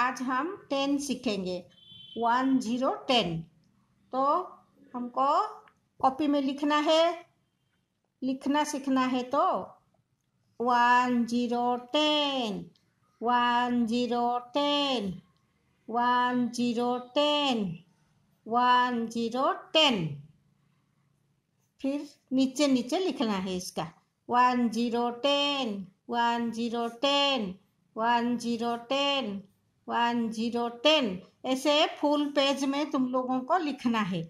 आज हम टेन सीखेंगे वन ज़ीरो टेन तो हमको कॉपी में लिखना है लिखना सीखना है तो one zero ten one zero ten one zero ten one zero ten फिर नीचे नीचे लिखना है इसका one zero ten one zero ten one zero ten one zero ten ऐसे फुल पेज में तुम लोगों को लिखना है